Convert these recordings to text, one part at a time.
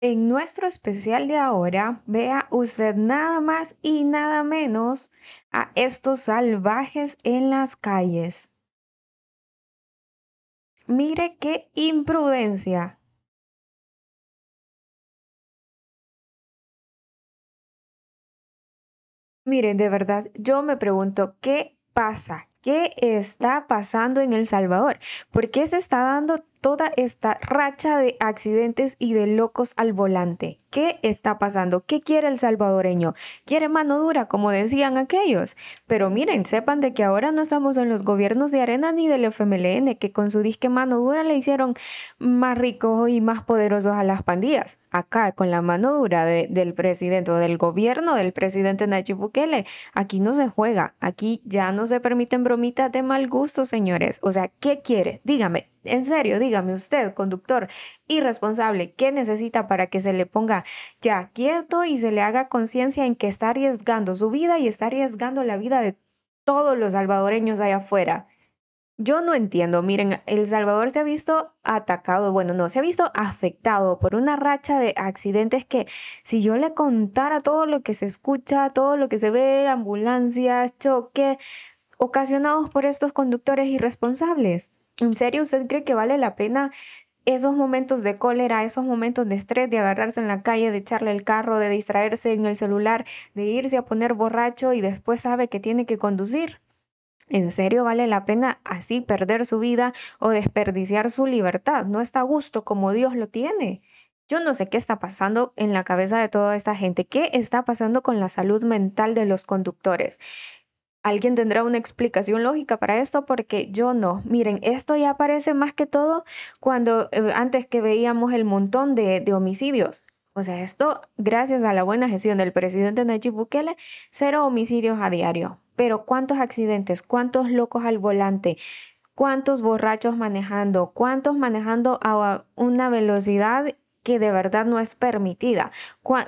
En nuestro especial de ahora, vea usted nada más y nada menos a estos salvajes en las calles. Mire qué imprudencia. Miren, de verdad, yo me pregunto, ¿qué pasa? ¿Qué está pasando en El Salvador? ¿Por qué se está dando toda esta racha de accidentes y de locos al volante. ¿Qué está pasando? ¿Qué quiere el salvadoreño? Quiere mano dura, como decían aquellos. Pero miren, sepan de que ahora no estamos en los gobiernos de arena ni del FMLN, que con su disque mano dura le hicieron más ricos y más poderosos a las pandillas. Acá, con la mano dura del presidente o del gobierno del presidente Nayib Bukele, aquí no se juega. Aquí ya no se permiten bromitas de mal gusto, señores. O sea, ¿qué quiere? Dígame, en serio, dígame dígame usted, conductor irresponsable, ¿qué necesita para que se le ponga ya quieto y se le haga conciencia en que está arriesgando su vida y está arriesgando la vida de todos los salvadoreños allá afuera? Yo no entiendo, miren, El Salvador se ha visto atacado, bueno, no, se ha visto afectado por una racha de accidentes que si yo le contara todo lo que se escucha, todo lo que se ve, ambulancias, choque, ocasionados por estos conductores irresponsables. ¿En serio usted cree que vale la pena esos momentos de cólera, esos momentos de estrés, de agarrarse en la calle, de echarle el carro, de distraerse en el celular, de irse a poner borracho y después sabe que tiene que conducir? ¿En serio vale la pena así perder su vida o desperdiciar su libertad? No está a gusto como Dios lo tiene. Yo no sé qué está pasando en la cabeza de toda esta gente, qué está pasando con la salud mental de los conductores. Alguien tendrá una explicación lógica para esto porque yo no. Miren, esto ya aparece más que todo cuando eh, antes que veíamos el montón de, de homicidios. O sea, esto gracias a la buena gestión del presidente Nayib Bukele, cero homicidios a diario. Pero ¿cuántos accidentes? ¿Cuántos locos al volante? ¿Cuántos borrachos manejando? ¿Cuántos manejando a una velocidad que de verdad no es permitida.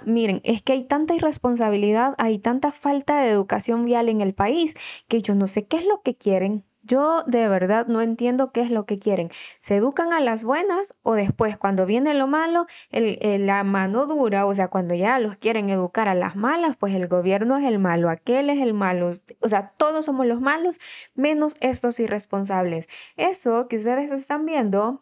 miren, es que hay tanta irresponsabilidad, hay tanta falta de educación vial en el país que yo no sé qué es lo que quieren. Yo de verdad no entiendo qué es lo que quieren. ¿Se educan a las buenas o después cuando viene lo malo, la mano dura, o sea, cuando ya los quieren educar a las malas, pues el gobierno es el malo, aquel es el malo, o sea, todos somos los malos, menos estos irresponsables. Eso que ustedes están viendo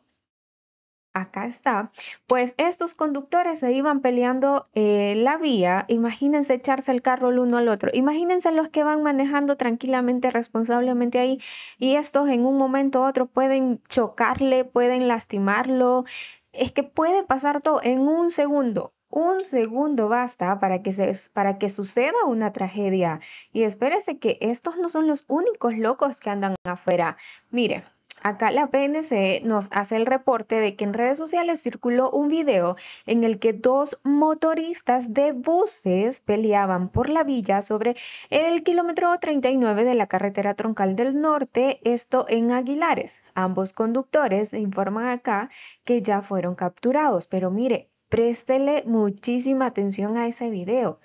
acá está, pues estos conductores se iban peleando eh, la vía, imagínense echarse el carro el uno al otro, imagínense los que van manejando tranquilamente, responsablemente ahí y estos en un momento u otro pueden chocarle, pueden lastimarlo, es que puede pasar todo en un segundo. Un segundo basta para que, se, para que suceda una tragedia. Y espérese que estos no son los únicos locos que andan afuera. Mire, Acá la PNC nos hace el reporte de que en redes sociales circuló un video en el que dos motoristas de buses peleaban por la villa sobre el kilómetro 39 de la carretera troncal del norte, esto en Aguilares. Ambos conductores informan acá que ya fueron capturados, pero mire, préstele muchísima atención a ese video.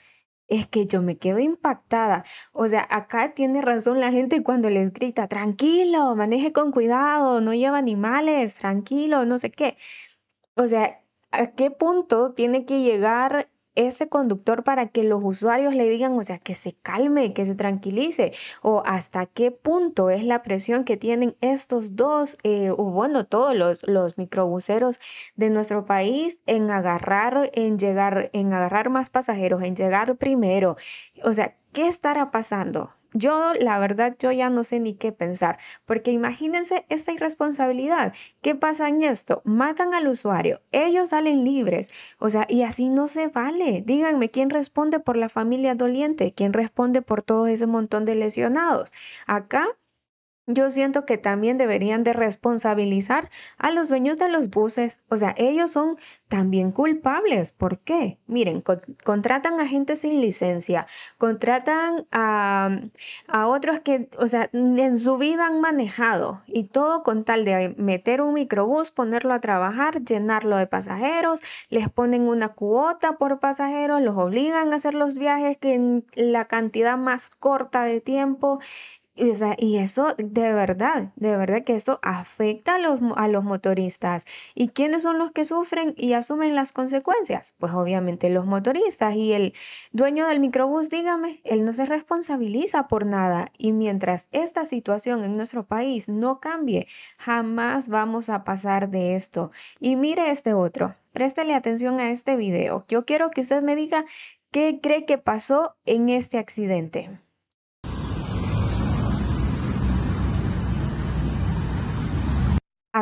Es que yo me quedo impactada. O sea, acá tiene razón la gente cuando les grita, tranquilo, maneje con cuidado, no lleva animales, tranquilo, no sé qué. O sea, ¿a qué punto tiene que llegar ese conductor para que los usuarios le digan, o sea, que se calme, que se tranquilice, o hasta qué punto es la presión que tienen estos dos, eh, o bueno, todos los, los microbuseros de nuestro país en agarrar, en llegar, en agarrar más pasajeros, en llegar primero. O sea, ¿qué estará pasando? yo la verdad, yo ya no sé ni qué pensar, porque imagínense esta irresponsabilidad. ¿Qué pasa en esto? Matan al usuario, ellos salen libres, o sea, y así no se vale. Díganme, ¿quién responde por la familia doliente? ¿Quién responde por todo ese montón de lesionados? Acá yo siento que también deberían de responsabilizar a los dueños de los buses, o sea, ellos son también culpables. ¿Por qué? Miren, contratan a gente sin licencia, contratan a, a otros que, o sea, en su vida han manejado y todo con tal de meter un microbús, ponerlo a trabajar, llenarlo de pasajeros, les ponen una cuota por pasajeros, los obligan a hacer los viajes que en la cantidad más corta de tiempo y, eso de verdad, de verdad que eso afecta a los, a los motoristas. ¿Y quiénes son los que sufren y asumen las consecuencias? Pues obviamente los motoristas y el dueño del microbús, dígame, él no se responsabiliza por nada. Y mientras esta situación en nuestro país no cambie, jamás vamos a pasar de esto. Y mire este otro. Préstele atención a este video. Yo quiero que usted me diga qué cree que pasó en este accidente.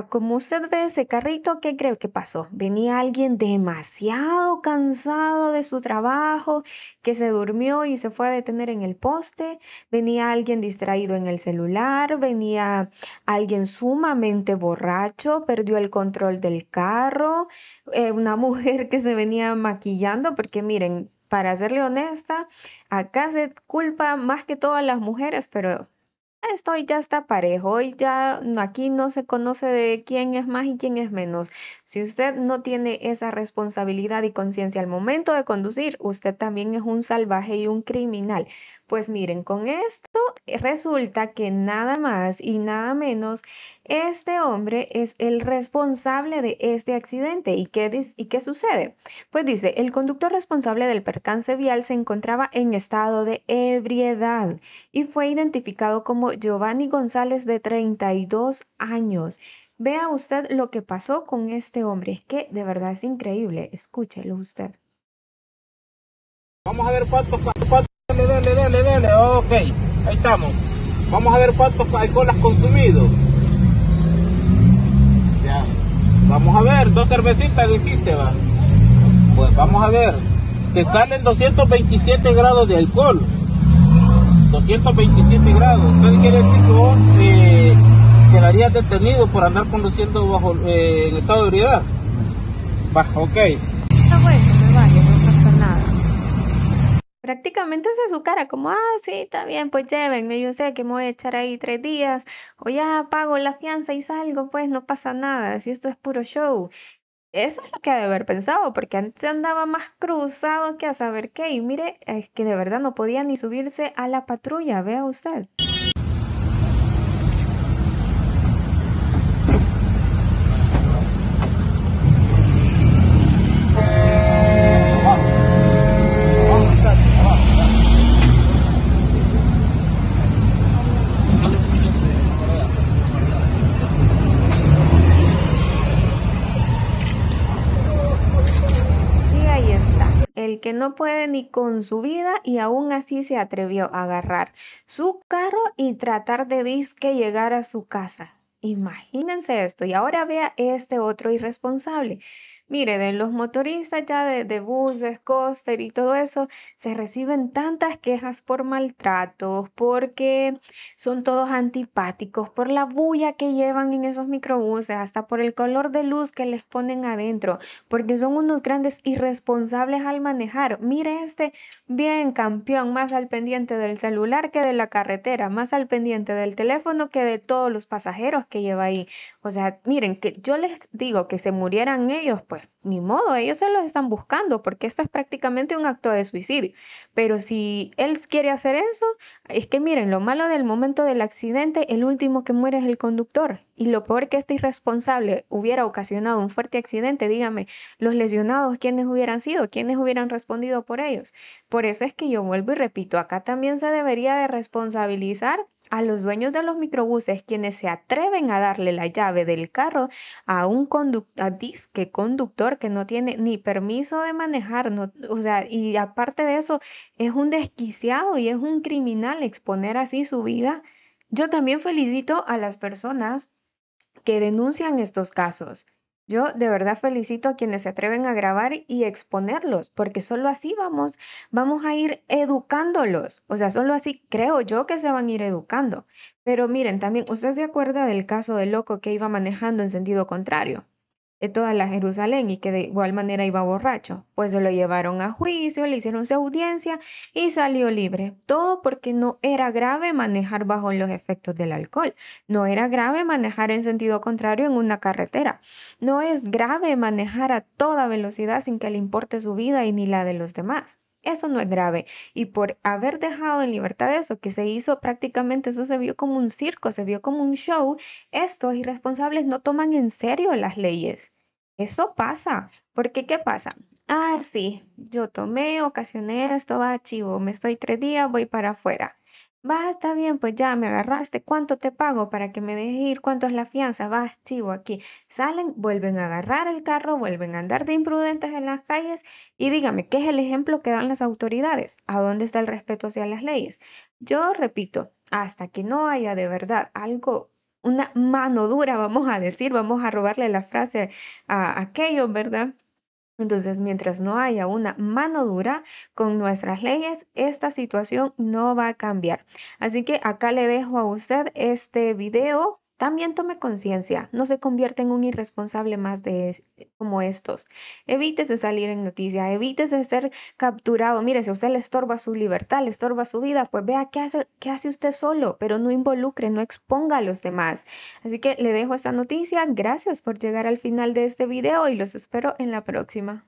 como usted ve ese carrito, ¿qué creo que pasó? Venía alguien demasiado cansado de su trabajo, que se durmió y se fue a detener en el poste, venía alguien distraído en el celular, venía alguien sumamente borracho, perdió el control del carro, eh, una mujer que se venía maquillando, porque miren, para serle honesta, acá se culpa más que todas las mujeres, pero esto ya está parejo, hoy ya aquí no se conoce de quién es más y quién es menos. Si usted no tiene esa responsabilidad y conciencia al momento de conducir, usted también es un salvaje y un criminal. Pues miren, con esto eh, resulta que nada más y nada menos este hombre es el responsable de este accidente. ¿Y qué, ¿Y qué sucede? Pues dice, el conductor responsable del percance vial se encontraba en estado de ebriedad y fue identificado como Giovanni González de 32 años. Vea usted lo que pasó con este hombre. Es que de verdad es increíble. Escúchelo usted. Vamos a ver cuántos... dale, ahí estamos. Vamos a ver cuántos alcohol has consumido. Vamos a ver, dos cervecitas dijiste, va. Pues vamos a ver. Te salen 227 grados de alcohol. 227 grados. Entonces quiere decir que vos eh, quedarías detenido por andar conduciendo bajo el eh, estado de ebriedad. Va, ok prácticamente hace su cara como, ah, sí, está bien, pues llévenme, yo sé que me voy a echar ahí tres días, o ya pago la fianza y salgo, pues no pasa nada, si esto es puro show. Eso es lo que ha de haber pensado, porque antes andaba más cruzado que a saber qué, y mire, es que de verdad no podía ni subirse a la patrulla, vea usted. que no puede ni con su vida y aún así se atrevió a agarrar su carro y tratar de disque llegar a su casa. Imagínense esto. Y ahora vea este otro irresponsable. Mire, de los motoristas ya de, buses, coaster y todo eso, se reciben tantas quejas por maltratos, porque son todos antipáticos, por la bulla que llevan en esos microbuses, hasta por el color de luz que les ponen adentro, porque son unos grandes irresponsables al manejar. Mire este bien campeón, más al pendiente del celular que de la carretera, más al pendiente del teléfono que de todos los pasajeros que lleva ahí. O sea, miren, que yo les digo que se murieran ellos, pues ni modo, ellos se los están buscando porque esto es prácticamente un acto de suicidio. Pero si él quiere hacer eso, es que miren, lo malo del momento del accidente, el último que muere es el conductor. Y lo peor que este irresponsable hubiera ocasionado un fuerte accidente, dígame, los lesionados, ¿quiénes hubieran sido? ¿Quiénes hubieran respondido por ellos? Por eso es que yo vuelvo y repito, acá también se debería de responsabilizar a los dueños de los microbuses quienes se atreven a darle la llave del carro a un disque conductor que no tiene ni permiso de manejar, o sea, y aparte de eso, es un desquiciado y es un criminal exponer así su vida. Yo también felicito a las personas que denuncian estos casos. Yo de verdad felicito a quienes se atreven a grabar y exponerlos, porque solo así vamos, vamos a ir educándolos. O sea, solo así creo yo que se van a ir educando. Pero miren, también, ¿ustedes se acuerda del caso del loco que iba manejando en sentido contrario? Eh, toda la Jerusalén y que de igual manera iba borracho. Pues se lo llevaron a juicio, le hicieron su audiencia y salió libre. Todo porque no era grave manejar bajo los efectos del alcohol. No era grave manejar en sentido contrario en una carretera. No es grave manejar a toda velocidad sin que le importe su vida y ni la de los demás. Eso no es grave. Y por haber dejado en libertad eso, que se hizo prácticamente, eso se vio como un circo, se vio como un show, estos irresponsables no toman en serio las leyes. Eso pasa. Porque ¿qué pasa? Ah, sí, yo tomé, ocasioné esto, va chivo, me estoy tres días, voy para afuera. Va, está bien, pues ya me agarraste. ¿Cuánto te pago para que me dejes ir? ¿Cuánto es la fianza? Vas, chivo, aquí. Salen, vuelven a agarrar el carro, vuelven a andar de imprudentes en las calles y dígame, ¿qué es el ejemplo que dan las autoridades? ¿A dónde está el respeto hacia las leyes? Yo repito, hasta que no haya de verdad algo una mano dura, vamos a decir, vamos a robarle la frase a aquello, ¿verdad? Entonces, mientras no haya una mano dura con nuestras leyes, esta situación no va a cambiar. Así que acá le dejo a usted este video también tome conciencia, no se convierta en un irresponsable más de como estos. Evítese salir en noticia, evítese ser capturado. Mire, si a usted le estorba su libertad, le estorba su vida, pues vea qué hace, qué hace usted solo, pero no involucre, no exponga a los demás. Así que le dejo esta noticia. Gracias por llegar al final de este video y los espero en la próxima.